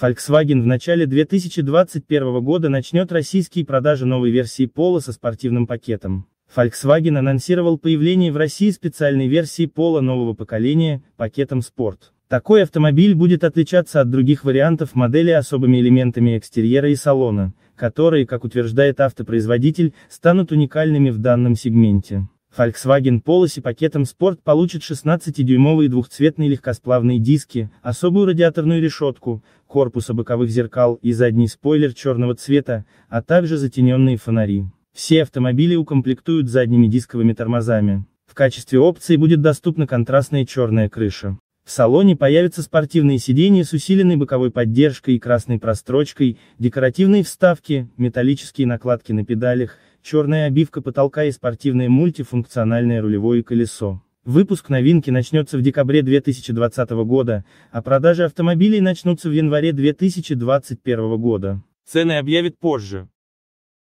Volkswagen в начале 2021 года начнет российские продажи новой версии Polo со спортивным пакетом. Volkswagen анонсировал появление в России специальной версии Polo нового поколения, пакетом Sport. Такой автомобиль будет отличаться от других вариантов модели особыми элементами экстерьера и салона, которые, как утверждает автопроизводитель, станут уникальными в данном сегменте. Volkswagen Polo и пакетом Sport получит 16-дюймовые двухцветные легкосплавные диски, особую радиаторную решетку, корпуса боковых зеркал и задний спойлер черного цвета, а также затененные фонари. Все автомобили укомплектуют задними дисковыми тормозами. В качестве опции будет доступна контрастная черная крыша. В салоне появятся спортивные сиденья с усиленной боковой поддержкой и красной прострочкой, декоративные вставки, металлические накладки на педалях, черная обивка потолка и спортивное мультифункциональное рулевое колесо. Выпуск новинки начнется в декабре 2020 года, а продажи автомобилей начнутся в январе 2021 года. Цены объявят позже.